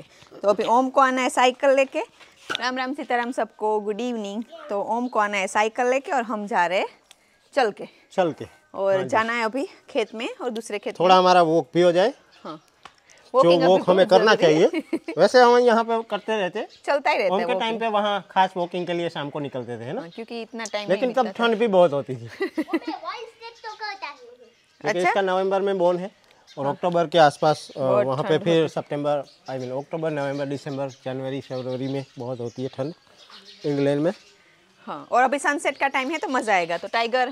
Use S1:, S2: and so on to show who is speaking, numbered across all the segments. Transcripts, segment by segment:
S1: Okay
S2: तो अभी ओम को आना है साइकिल लेके राम राम सीताराम सबको गुड इवनिंग तो ओम को आना है साइकिल लेके और हम जा रहे चल के
S1: चल के और हाँ जाना
S2: है अभी खेत में और दूसरे खेत थोड़ा हमारा
S1: वॉक भी हो जाए हाँ। जो वॉक हमें करना चाहिए वैसे हम यहाँ पे करते रहते
S2: चलता ही रहता है टाइम पे
S1: वहाँ खास वॉकिंग के लिए शाम को निकलते थे ना हाँ,
S2: क्योंकि इतना टाइम लेकिन तब ठंड
S1: भी बहुत होती थी
S2: तो
S1: अच्छा? इसका नवंबर में बोन है और अक्टूबर हाँ। के आसपास वहाँ पे फिर सितंबर आई मीन अक्टूबर नवंबर दिसंबर जनवरी फरवरी में बहुत होती है ठंड इंग्लैंड में
S2: हाँ और अभी सनसेट का टाइम है तो मज़ा आएगा तो टाइगर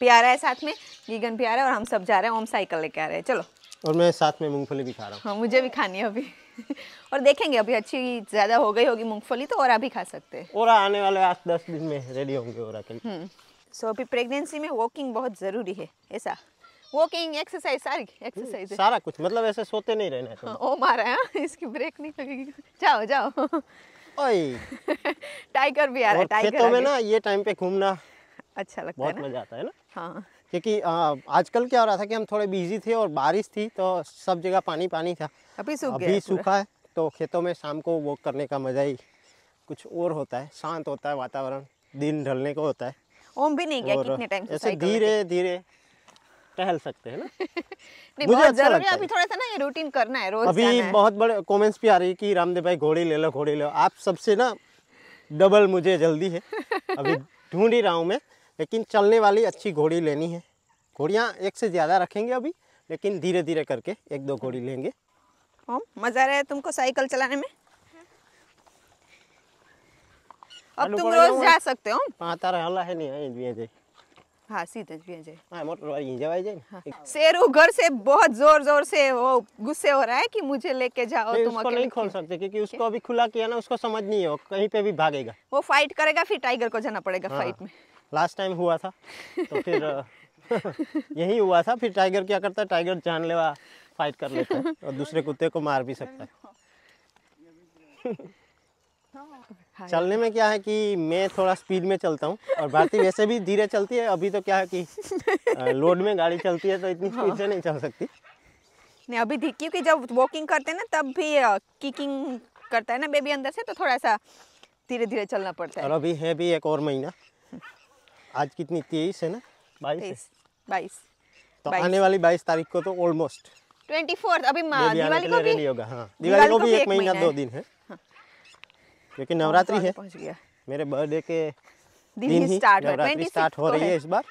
S2: भी आ रहा है साथ में गीगन भी आ रहा है और हम सब जा रहे हैं ओम साइकिल लेके आ रहे हैं चलो
S1: और मैं साथ में मूँगफली भी खा रहा हूँ
S2: हाँ मुझे भी खानी है अभी और देखेंगे अभी अच्छी ज़्यादा हो गई होगी मूँगफली तो और अभी खा सकते हैं
S1: और आने वाले आठ दस दिन में रेडी होंगे और सो
S2: हम्म। अभी प्रेगनेंसी में वॉकिंग बहुत ज़रूरी है ऐसा वॉकिंग एक्सरसाइज सारी एक्सरसाइज हम्म, सारा
S1: कुछ मतलब ऐसे सोते नहीं रहना है ओ
S2: मारा है हाँ? इसकी ब्रेक नहीं लगेगी जाओ जाओ ओए टाइगर भी आ रहा है टाइगर खेतों में ना
S1: ये टाइम पे घूमना अच्छा लगता बहुत है बहुत मजा आता है ना हाँ क्योंकि आजकल क्या हो रहा था कि हम थोड़े बिजी थे और बारिश थी तो सब जगह पानी पानी था अभी सूख अभी सूखा है तो खेतों में शाम को वॉक करने का मजा ही कुछ और होता है शांत होता है वातावरण दिन ढलने को होता है
S2: ओम भी नहीं गया कितने टाइम से ऐसे
S1: धीरे धीरे टहल सकते हैं ना नहीं, मुझे अच्छा लगता है
S2: अभी थोड़ा सा ना ये रूटीन करना है रोज अभी
S1: बहुत बड़े कमेंट्स भी आ रही है कि रामदेव भाई घोड़ी ले लो घोड़ी ले लो आप सबसे ना डबल मुझे जल्दी है अभी ढूंढ ही रहा हूँ मैं लेकिन चलने वाली अच्छी घोड़ी लेनी है घोड़ियाँ एक से ज़्यादा रखेंगे अभी लेकिन धीरे धीरे करके एक दो घोड़ी लेंगे
S2: ओम मज़ा आ रहा है तुमको साइकिल चलाने में
S1: अब तुम रोज जा सकते हो पाता रहला है नहीं है शेरू
S2: घर से बहुत जोर जोर से वो गुस्से हो रहा है कि मुझे लेके जाओ तुम उसको नहीं खोल
S1: सकते क्योंकि उसको अभी खुला किया ना उसको समझ नहीं हो कहीं पे भी भागेगा
S2: वो फाइट करेगा फिर टाइगर को जाना पड़ेगा हाँ। फाइट
S1: में लास्ट टाइम हुआ था तो फिर यही हुआ था फिर टाइगर क्या करता है टाइगर जानलेवा फाइट कर लेता है और दूसरे कुत्ते को मार भी सकता है चलने में क्या है कि मैं थोड़ा स्पीड में चलता हूँ और भारती वैसे भी धीरे चलती है अभी तो क्या है कि लोड में गाड़ी चलती है तो इतनी स्पीड से हाँ। नहीं चल सकती
S2: नहीं अभी क्योंकि जब वॉकिंग करते हैं ना तब भी किकिंग करता है ना बेबी अंदर से तो थोड़ा सा धीरे धीरे चलना पड़ता है और अभी
S1: है भी एक और महीना आज कितनी तेईस है ना बाईस बाईस तो आने वाली बाईस तारीख को तो ऑलमोस्ट
S2: ट्वेंटी फोर्थ अभी दिवाली को भी
S1: होगा हाँ दिवाली को भी एक महीना दो दिन है हाँ। क्योंकि नवरात्रि है मेरे बर्थडे के दिन, ही नवरात्रि स्टार्ट हो रही है इस बार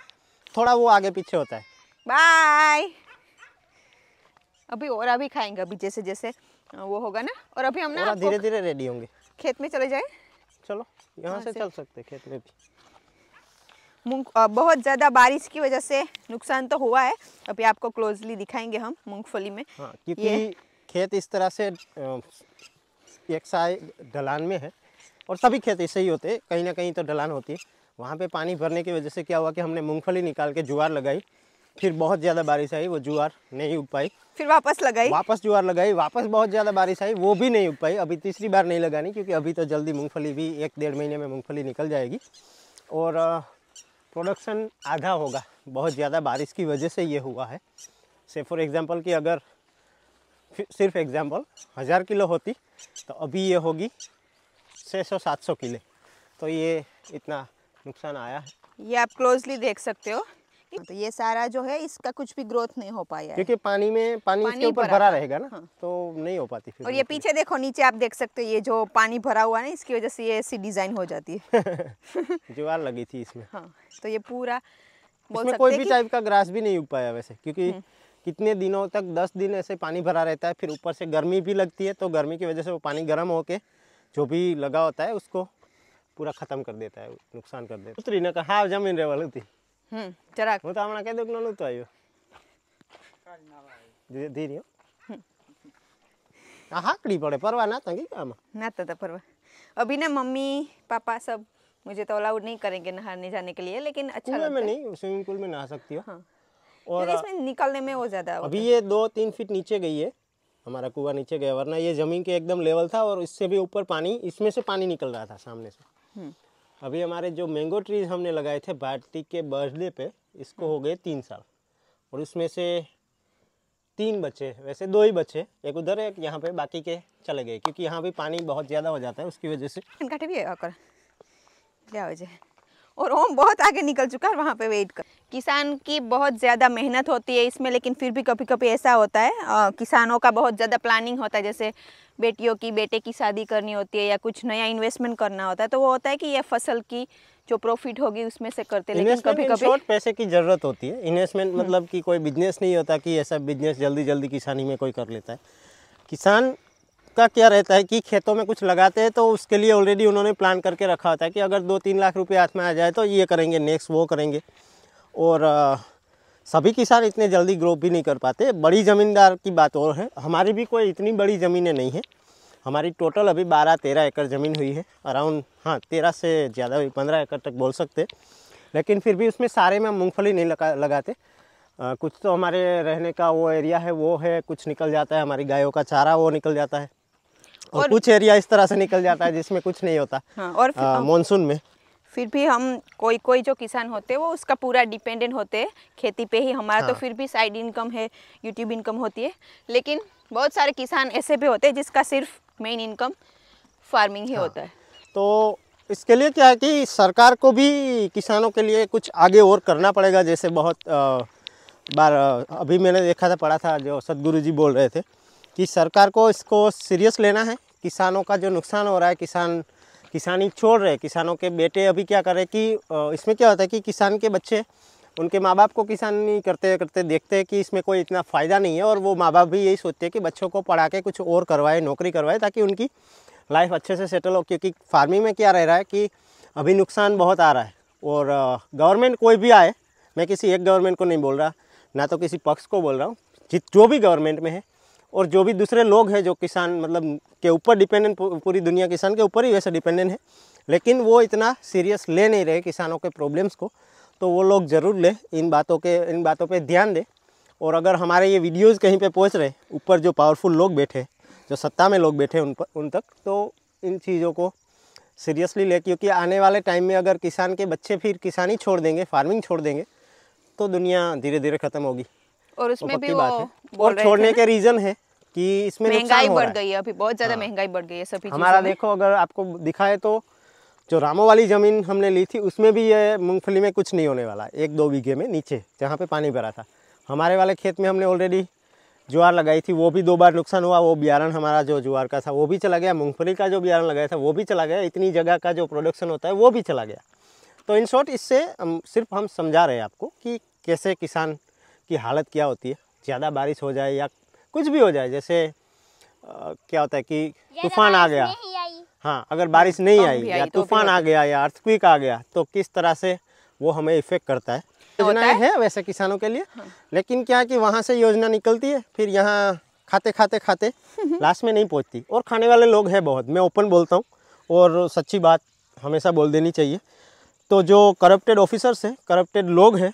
S1: थोड़ा वो आगे पीछे होता है
S2: बाय अभी और अभी खाएंगे अभी जैसे जैसे वो होगा ना और अभी हम ना धीरे
S1: धीरे रेडी होंगे
S2: खेत में चले जाए
S1: चलो यहाँ से अच्छा। चल सकते खेत में भी
S2: मूंग बहुत ज़्यादा बारिश की वजह से नुकसान तो हुआ है अभी आपको क्लोजली दिखाएंगे हम मूंगफली में हाँ,
S1: क्योंकि खेत इस तरह से एक साय ढलान में है और सभी खेत ऐसे ही होते हैं कहीं ना कहीं तो ढलान होती है वहाँ पे पानी भरने की वजह से क्या हुआ कि हमने मूंगफली निकाल के जुआर लगाई फिर बहुत ज़्यादा बारिश आई वो जुआर नहीं उग पाई फिर वापस लगाई वापस जुआर लगाई वापस बहुत ज़्यादा बारिश आई वो भी नहीं उग पाई अभी तीसरी बार नहीं लगानी क्योंकि अभी तो जल्दी मूँगफली भी एक डेढ़ महीने में मूँगफली निकल जाएगी और प्रोडक्शन आधा होगा बहुत ज़्यादा बारिश की वजह से ये हुआ है से फॉर एग्ज़ाम्पल कि अगर सिर्फ एग्जाम्पल हज़ार किलो होती तो अभी ये होगी छः सौ सात सौ किलो तो ये इतना नुकसान आया है
S2: ये आप क्लोजली देख सकते हो तो ये सारा जो है इसका कुछ भी ग्रोथ नहीं हो पाया क्योंकि
S1: पानी में पानी, पानी इसके ऊपर भरा रहेगा ना हाँ। तो नहीं हो पाती फिर और ये
S2: पीछे देखो नीचे आप देख सकते हो ये जो पानी भरा हुआ ना इसकी वजह से ये ऐसी डिजाइन हो जाती है
S1: ज्वार लगी थी इसमें
S2: हाँ तो ये पूरा
S1: इसमें कोई भी टाइप का ग्रास भी नहीं उग पाया वैसे क्योंकि हम्म। कितने दिनों तक दस दिन ऐसे पानी भरा रहता है फिर ऊपर से गर्मी भी लगती है तो गर्मी की वजह से वो पानी गर्म होके जो भी लगा होता है उसको पूरा खत्म कर देता है नुकसान कर देता है उतरी हाँ जमीन રહેવાનું वाली थी જરાક હું તો હમણાં કહી દઉં કે નહોતું આવ્યું ધીરે આ परवा ना तंगी काम ना तो परवा
S2: अभी ना मम्मी पापा सब मुझे तो अलाउड नहीं करेंगे नहाने जाने के लिए लेकिन अच्छा में नहीं
S1: स्विमिंग पूल में नहा सकती हो हाँ और इसमें
S2: निकलने में वो ज़्यादा अभी
S1: ये दो तीन फीट नीचे गई है हमारा कुआ नीचे गया वरना ये ज़मीन के एकदम लेवल था और इससे भी ऊपर पानी इसमें से पानी निकल रहा था सामने से हम्म। अभी हमारे जो मैंगो ट्रीज हमने लगाए थे भारती के बर्थडे पे इसको हो गए तीन साल और उसमें से तीन बच्चे वैसे दो ही बच्चे एक उधर एक यहाँ पे बाकी के चले गए क्योंकि यहाँ भी पानी बहुत ज़्यादा हो जाता है उसकी वजह से
S2: भी और ओम बहुत आगे निकल चुका है वहाँ पे वेट कर किसान की बहुत ज़्यादा मेहनत होती है इसमें लेकिन फिर भी कभी कभी ऐसा होता है आ, किसानों का बहुत ज़्यादा प्लानिंग होता है जैसे बेटियों की बेटे की शादी करनी होती है या कुछ नया इन्वेस्टमेंट करना होता है तो वो होता है कि यह फसल की जो प्रॉफिट होगी उसमें से करते लेकिन कभी कभी
S1: पैसे की जरूरत होती है इन्वेस्टमेंट हम्म। मतलब कि कोई बिजनेस नहीं होता कि ऐसा बिजनेस जल्दी जल्दी किसानी में कोई कर लेता है किसान का क्या रहता है कि खेतों में कुछ लगाते हैं तो उसके लिए ऑलरेडी उन्होंने प्लान करके रखा होता है कि अगर दो तीन लाख रुपये हाथ में आ जाए तो ये करेंगे नेक्स्ट वो करेंगे और सभी किसान इतने जल्दी ग्रो भी नहीं कर पाते बड़ी ज़मींदार की बात और है हमारी भी कोई इतनी बड़ी ज़मीनें नहीं है हमारी टोटल अभी बारह तेरह एकड़ ज़मीन हुई है अराउंड हाँ तेरह से ज़्यादा हुई पंद्रह एकड़ तक बोल सकते लेकिन फिर भी उसमें सारे में मूँगफली नहीं लगा लगाते आ, कुछ तो हमारे रहने का वो एरिया है वो है कुछ निकल जाता है हमारी गायों का चारा वो निकल जाता है
S2: और, और कुछ एरिया इस
S1: तरह से निकल जाता है जिसमें कुछ नहीं होता हाँ, और मानसून में
S2: फिर भी हम कोई कोई जो किसान होते वो उसका पूरा डिपेंडेंट होते खेती पे ही हमारा तो हाँ। तो फिर भी साइड इनकम है यूट्यूब इनकम होती है लेकिन बहुत सारे किसान ऐसे भी होते हैं जिसका सिर्फ मेन इनकम फार्मिंग ही हाँ। होता है
S1: तो इसके लिए क्या है कि सरकार को भी किसानों के लिए कुछ आगे और करना पड़ेगा जैसे बहुत बार अभी मैंने देखा था पढ़ा था जो सदगुरु जी बोल रहे थे कि सरकार को इसको सीरियस लेना है किसानों का जो नुकसान हो रहा है किसान किसानी छोड़ रहे किसानों के बेटे अभी क्या करें कि इसमें क्या होता है कि किसान के बच्चे उनके माँ बाप को किसानी करते करते देखते हैं कि इसमें कोई इतना फ़ायदा नहीं है और वो माँ बाप भी यही सोचते हैं कि बच्चों को पढ़ा के कुछ और करवाए नौकरी करवाए ताकि उनकी लाइफ अच्छे से सेटल हो क्योंकि फार्मिंग में क्या रह रहा है कि अभी नुकसान बहुत आ रहा है और गवर्नमेंट कोई भी आए मैं किसी एक गवर्नमेंट को नहीं बोल रहा ना तो किसी पक्ष को बोल रहा हूँ जो भी गवर्नमेंट में है और जो भी दूसरे लोग हैं जो किसान मतलब के ऊपर डिपेंडेंट पूरी दुनिया किसान के ऊपर ही वैसे डिपेंडेंट है लेकिन वो इतना सीरियस ले नहीं रहे किसानों के प्रॉब्लम्स को तो वो लोग ज़रूर लें इन बातों के इन बातों पे ध्यान दें और अगर हमारे ये वीडियोस कहीं पे पहुंच रहे ऊपर जो पावरफुल लोग बैठे जो सत्ता में लोग बैठे उन पर उन तक तो इन चीज़ों को सीरियसली ले क्योंकि आने वाले टाइम में अगर किसान के बच्चे फिर किसानी छोड़ देंगे फार्मिंग छोड़ देंगे तो दुनिया धीरे धीरे ख़त्म होगी
S2: और उसमें भी बात है और छोड़ने के रीज़न
S1: है कि इसमें महंगाई बढ़ गई
S2: है अभी बहुत ज़्यादा हाँ। महंगाई बढ़ गई है सभी हमारा देखो
S1: अगर आपको दिखाए तो जो रामो वाली ज़मीन हमने ली थी उसमें भी ये मूंगफली में कुछ नहीं होने वाला एक दो बीघे में नीचे जहाँ पे पानी भरा था हमारे वाले खेत में हमने ऑलरेडी ज्वार लगाई थी वो भी दो बार नुकसान हुआ वो बियारण हमारा जो ज्वार का था वो भी चला गया मूँगफली का जो बियारण लगाया था वो भी चला गया इतनी जगह का जो प्रोडक्शन होता है वो भी चला गया तो इन शॉर्ट इससे हम सिर्फ हम समझा रहे हैं आपको कि कैसे किसान की हालत क्या होती है ज़्यादा बारिश हो जाए या कुछ भी हो जाए जैसे आ, क्या होता है कि तूफान आ गया हाँ अगर बारिश नहीं हाँ, आई या तो तूफान आ गया या अर्थक्विक आ गया तो किस तरह से वो हमें इफेक्ट करता है योजना है वैसे किसानों के लिए हाँ। लेकिन क्या कि वहाँ से योजना निकलती है फिर यहाँ खाते खाते खाते लास्ट में नहीं पहुँचती और खाने वाले लोग हैं बहुत मैं ओपन बोलता हूँ और सच्ची बात हमेशा बोल देनी चाहिए तो जो करप्टेड ऑफिसर्स हैं करप्टेड लोग हैं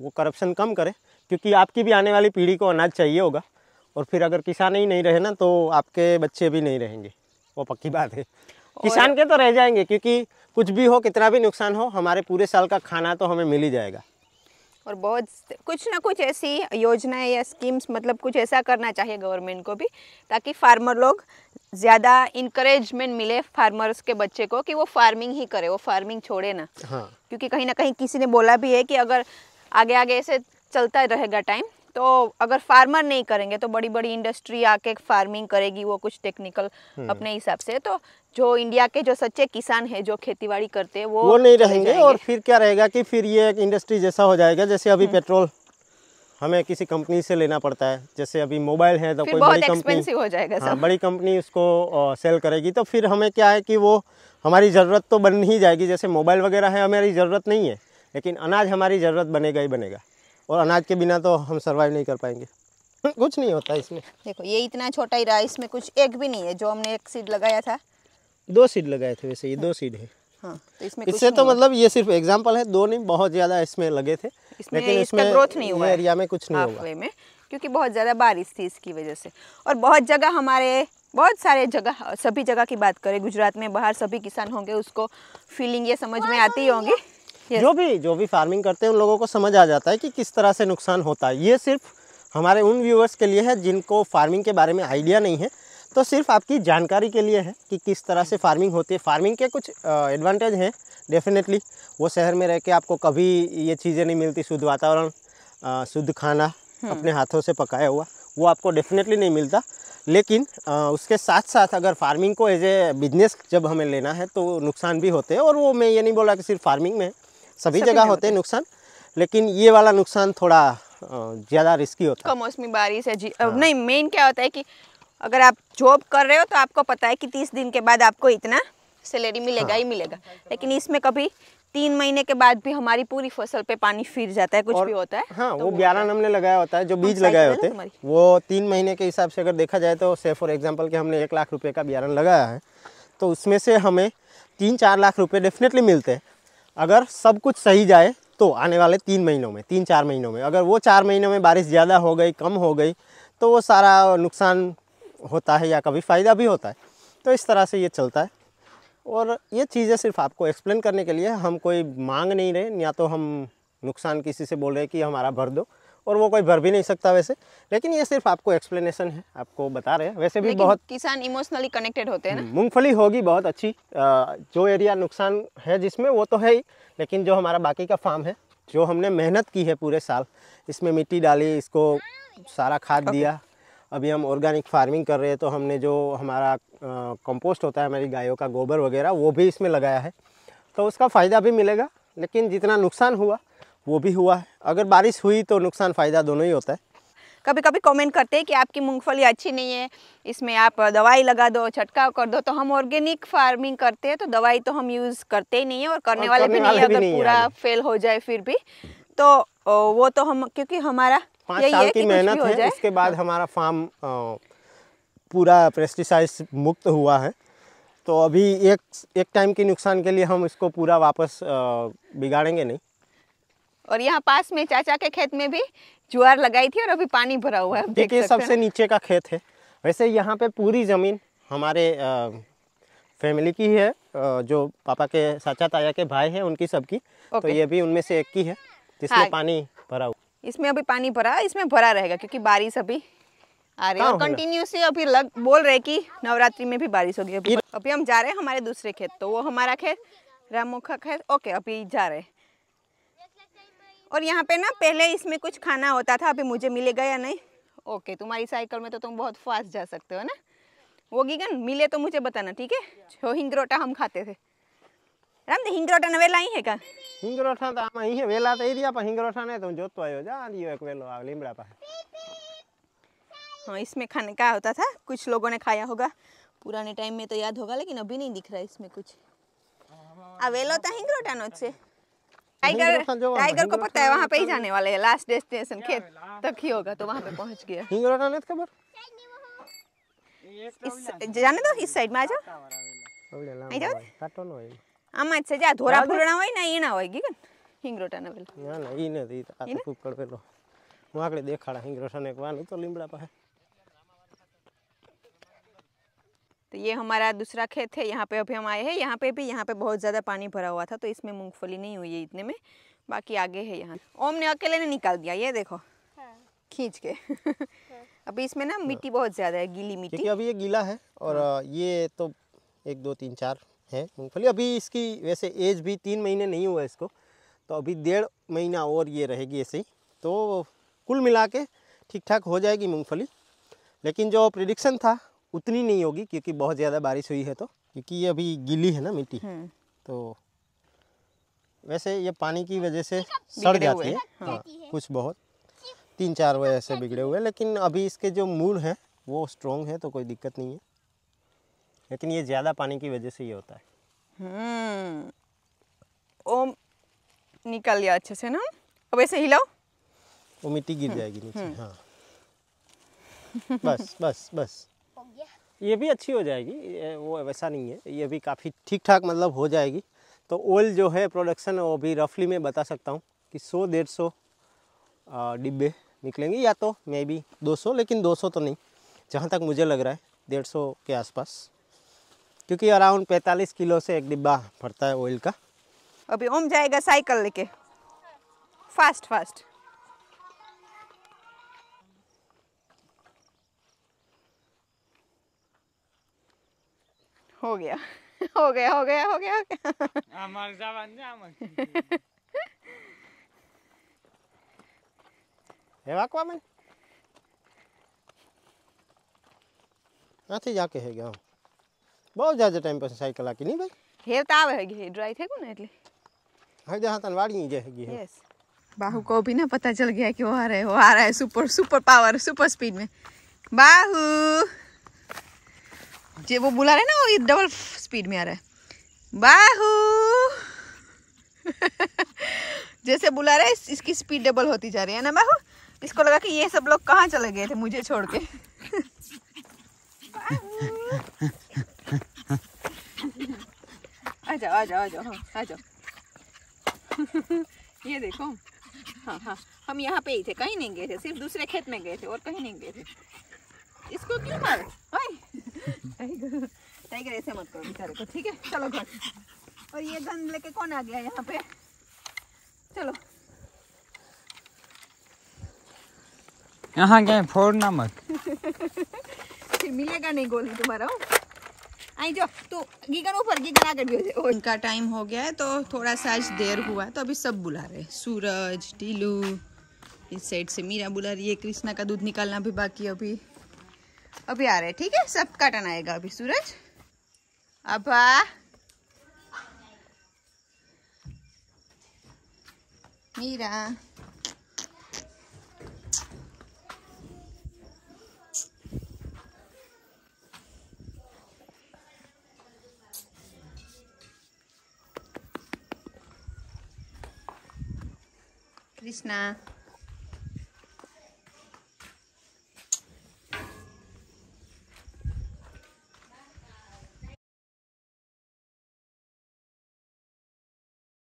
S1: वो करप्शन कम करें क्योंकि आपकी भी आने वाली पीढ़ी को अनाज चाहिए होगा और फिर अगर किसान ही नहीं रहे ना तो आपके बच्चे भी नहीं रहेंगे वो पक्की बात है किसान के तो रह जाएंगे क्योंकि कुछ भी हो कितना भी नुकसान हो हमारे पूरे साल का खाना तो हमें मिल ही जाएगा
S2: और बहुत कुछ ना कुछ ऐसी योजनाएं या स्कीम्स मतलब कुछ ऐसा करना चाहिए गवर्नमेंट को भी ताकि फार्मर लोग ज़्यादा इंकरेजमेंट मिले फार्मर्स के बच्चे को कि वो फार्मिंग ही करे वो फार्मिंग छोड़े ना हाँ। क्योंकि कहीं ना कहीं किसी ने बोला भी है कि अगर आगे आगे ऐसे चलता रहेगा टाइम तो अगर फार्मर नहीं करेंगे तो बड़ी बड़ी इंडस्ट्री आके फार्मिंग करेगी वो कुछ टेक्निकल हम्म। अपने हिसाब से तो जो इंडिया के जो सच्चे किसान है जो खेती बाड़ी करते हैं वो वो नहीं रहेंगे और
S1: फिर क्या रहेगा कि फिर ये एक इंडस्ट्री जैसा हो जाएगा जैसे अभी पेट्रोल हम्म। हमें किसी कंपनी से लेना पड़ता है जैसे अभी मोबाइल है तो कोई बड़ी कंपनी
S2: हो जाएगा हाँ,
S1: बड़ी कंपनी उसको सेल करेगी तो फिर हमें क्या है कि वो हमारी ज़रूरत तो बन ही जाएगी जैसे मोबाइल वगैरह है हमारी ज़रूरत नहीं है लेकिन अनाज हमारी ज़रूरत बनेगा ही बनेगा और अनाज के बिना तो हम सर्वाइव नहीं कर पाएंगे कुछ नहीं होता इसमें
S2: देखो ये इतना छोटा ही रहा इसमें कुछ एक भी नहीं है जो हमने एक सीड लगाया था
S1: दो सीड लगाए थे वैसे ये दो सीड है
S2: हाँ, तो इसमें इससे तो मतलब ये सिर्फ
S1: एग्जांपल है दो नहीं बहुत ज्यादा इसमें लगे थे इसमें लेकिन इसमें ग्रोथ नहीं हुआ एरिया में कुछ नहीं हुआ
S2: में क्योंकि बहुत ज्यादा बारिश थी इसकी वजह से और बहुत जगह हमारे बहुत सारे जगह सभी जगह की बात करें गुजरात में बाहर सभी किसान होंगे उसको फीलिंग ये समझ में आती होंगी
S1: yes. जो भी जो भी फार्मिंग करते हैं उन लोगों को समझ आ जाता है कि किस तरह से नुकसान होता है ये सिर्फ हमारे उन व्यूअर्स के लिए है जिनको फार्मिंग के बारे में आइडिया नहीं है तो सिर्फ आपकी जानकारी के लिए है कि किस तरह से फार्मिंग होती है फार्मिंग के कुछ एडवांटेज हैं डेफिनेटली वो शहर में रह के आपको कभी ये चीज़ें नहीं मिलती शुद्ध वातावरण शुद्ध खाना हम्म। अपने हाथों से पकाया हुआ वो आपको डेफिनेटली नहीं मिलता लेकिन आ, उसके साथ साथ अगर फार्मिंग को एज ए बिजनेस जब हमें लेना है तो नुकसान भी होते हैं और वो मैं ये नहीं बोला कि सिर्फ फार्मिंग में सभी, जगह होते हैं नुकसान लेकिन ये वाला नुकसान थोड़ा ज़्यादा रिस्की होता
S2: है मौसमी बारिश है जी हाँ। नहीं मेन क्या होता है कि अगर आप जॉब कर रहे हो तो आपको पता है कि तीस दिन के बाद आपको इतना सैलरी मिलेगा हाँ। ही मिलेगा लेकिन इसमें कभी तीन महीने के बाद भी हमारी पूरी फसल पे पानी फिर जाता है कुछ भी होता है हाँ तो वो
S1: ग्यारह हमने लगाया होता है जो बीज लगाए होते हैं वो तीन महीने के हिसाब से अगर देखा जाए तो से फॉर एग्जाम्पल के हमने एक लाख रुपये का बियारण लगाया है तो उसमें से हमें तीन चार लाख रुपये डेफिनेटली मिलते हैं अगर सब कुछ सही जाए तो आने वाले तीन महीनों में तीन चार महीनों में अगर वो चार महीनों में बारिश ज़्यादा हो गई कम हो गई तो वो सारा नुकसान होता है या कभी फ़ायदा भी होता है तो इस तरह से ये चलता है और ये चीज़ें सिर्फ आपको एक्सप्लेन करने के लिए हम कोई मांग नहीं रहे या तो हम नुकसान किसी से बोल रहे हैं कि हमारा भर दो और वो कोई भर भी नहीं सकता वैसे लेकिन ये सिर्फ आपको एक्सप्लेनेशन है आपको बता रहे हैं वैसे भी बहुत
S2: किसान इमोशनली कनेक्टेड होते हैं ना हम्म,
S1: मूंगफली होगी बहुत अच्छी जो एरिया नुकसान है जिसमें वो तो है ही लेकिन जो हमारा बाकी का फार्म है जो हमने मेहनत की है पूरे साल इसमें मिट्टी डाली इसको सारा खाद दिया अभी हम ऑर्गेनिक फार्मिंग कर रहे हैं तो हमने जो हमारा कंपोस्ट होता है हमारी गायों का गोबर वगैरह वो भी इसमें लगाया है तो उसका फ़ायदा भी मिलेगा लेकिन जितना नुकसान हुआ वो भी हुआ है अगर बारिश हुई तो नुकसान फ़ायदा दोनों ही होता है
S2: कभी कभी कमेंट करते हैं कि आपकी मूंगफली अच्छी नहीं है इसमें आप दवाई लगा दो छटकाव कर दो तो हम ऑर्गेनिक फार्मिंग करते हैं तो दवाई तो हम यूज़ करते ही नहीं है और करने और वाले भी नहीं है अगर नहीं पूरा फेल हो जाए फिर भी तो वो तो हम क्योंकि हमारा पाँच साल की मेहनत है उसके
S1: बाद हाँ। हमारा फार्म पूरा पेस्टिसाइड मुक्त हुआ है तो अभी एक एक टाइम के नुकसान के लिए हम इसको पूरा वापस बिगाड़ेंगे नहीं
S2: और यहाँ पास में चाचा के खेत में भी ज्वार लगाई थी और अभी पानी भरा हुआ है देखिए सबसे
S1: नीचे का खेत है वैसे यहाँ पे पूरी ज़मीन हमारे आ, फैमिली की है जो पापा के चाचा ताया के भाई है उनकी सबकी तो ये भी उनमें से एक की है जिसमें हाँ। पानी भरा हुआ
S2: इसमें अभी पानी भरा इसमें भरा रहेगा क्योंकि बारिश अभी आ रही है हाँ, और कंटिन्यूसली अभी लग बोल रहे की नवरात्रि में भी बारिश होगी अभी अभी हम जा रहे हैं हमारे दूसरे खेत तो वो हमारा खेत रामोखा खेत ओके अभी जा रहे हैं और यहाँ पे ना पहले इसमें कुछ खाना होता था अभी मुझे मिलेगा या नहीं ओके तुम्हारी साइकिल में तो तुम बहुत फास्ट जा सकते हो ना वो गीगन मिले तो मुझे बताना ठीक है जो हिंगरोटा हम खाते थे
S1: राम हिंगरोटा રામ હિંગરોટાને વેલા અહીં હે કા હિંગરોઠા તો આમાં અહીં વેલા તો રહ્યા પણ હિંગરોઠા ને તો હું જોતો આવ્યો जा દિયો एक वेलो आ लिमड़ा पा हां इसमें खाने का होता था कुछ लोगों ने खाया होगा
S2: पुराने टाइम में तो याद होगा लेकिन अभी नहीं दिख रहा इसमें कुछ आ वेलो तो हिंगरोटा नो छे टाइगर टाइगर को पता है वहाँ पे ही जाने वाले है लास्ट डेस्टिनेशन खेत तक ही होगा तो वहाँ पे पहुँच गया
S1: इस जाने दो इस साइड में आ जाओ
S2: આમાં જ છે જ્યાં ધોરા ફૂલણા હોય ને એના હોય ગીગન હિંગરોટાના પેલા
S1: ના ના એ નથી આ તો ખૂબ કડવેલો હું આગળ દેખાડા હિંગરોટાને એક વાનું તો લીમડા પાસે
S2: तो ये हमारा दूसरा खेत है यहाँ पे अभी हम आए हैं यहाँ पे भी यहाँ पे बहुत ज़्यादा पानी भरा हुआ था तो इसमें मूंगफली नहीं हुई है इतने में बाकी आगे है यहाँ ओम ने अकेले ने निकाल दिया ये देखो हाँ। खींच के हाँ। अभी इसमें ना हाँ। मिट्टी बहुत ज़्यादा है गीली मिट्टी अभी
S1: ये गीला है और हाँ। ये तो एक दो तीन चार है मूँगफली अभी इसकी वैसे एज भी तीन महीने नहीं हुआ इसको तो अभी डेढ़ महीना और ये रहेगी ऐसे ही तो कुल मिला के ठीक ठाक हो जाएगी मूँगफली लेकिन जो प्रिडिक्शन था उतनी नहीं होगी क्योंकि बहुत ज़्यादा बारिश हुई है तो क्योंकि ये अभी गीली है ना मिट्टी हम्म। तो वैसे ये पानी की वजह से सड़ हाँ, जाती है हाँ, कुछ बहुत तीन चार वजह से बिगड़े हुए लेकिन अभी इसके जो मूल हैं वो स्ट्रोंग है तो कोई दिक्कत नहीं है लेकिन ये ज़्यादा पानी की वजह से ये होता है
S2: हम्म। ओम निकाल लिया अच्छे से ना अब ऐसे हिलाओ
S1: वो मिट्टी गिर हम्म। जाएगी नीचे हाँ बस बस बस ये भी अच्छी हो जाएगी वो वैसा नहीं है ये भी काफ़ी ठीक ठाक मतलब हो जाएगी तो ऑयल जो है प्रोडक्शन वो भी रफली मैं बता सकता हूँ कि सौ डेढ़ सौ डिब्बे निकलेंगे या तो मे बी दो सौ लेकिन दो सौ तो नहीं जहाँ तक मुझे लग रहा है डेढ़ सौ के आसपास क्योंकि अराउंड पैंतालीस किलो से एक डिब्बा पड़ता है ऑयल का अभी ओम
S2: जाएगा साइकिल लेके फास्ट फास्ट हो गया हो गया हो गया हो गया हमारे जवान जा
S1: हेवा को मन આથી જાકે હે ગયા બહુ જાજે ટાઈમ પછી સાયકલ આકી નહીં ભાઈ
S2: હે તો આવે હે ડ્રાઈ થઈ ગયું ને એટલે
S1: હવે જહાં તને વાડી
S2: बाहू को भी ना पता चल गया कि वो आ रहे वो आ रहा है super super power super speed में बाहू जी वो बुला रहे ना वो ये डबल स्पीड में आ रहा है बाहू जैसे बुला रहे इसकी स्पीड डबल होती जा रही है ना बाहू इसको लगा कि ये सब लोग कहाँ चले गए थे मुझे छोड़ के आ जाओ आ जाओ आ जाओ हाँ, आ जाओ ये देखो हाँ हाँ हम यहाँ पे ही थे कहीं नहीं गए थे सिर्फ दूसरे खेत में गए थे और कहीं नहीं गए थे इसको क्यों मारो ऐसे मत करो बेचारे को ठीक है चलो घर और ये गन लेके कौन आ गया यहाँ पे चलो
S1: यहाँ गए फोड़ना मत
S2: मिलेगा नहीं गोल तुम्हारा आई जो तो गीगन ऊपर गीगन आकर भी हो इनका टाइम हो गया है तो थोड़ा सा आज देर हुआ तो अभी सब बुला रहे सूरज टीलू इस साइड से मीरा बुला रही है कृष्णा का दूध निकालना भी बाकी अभी अभी आ रहे हैं ठीक है सब काटन आएगा अभी सूरज अब मीरा कृष्णा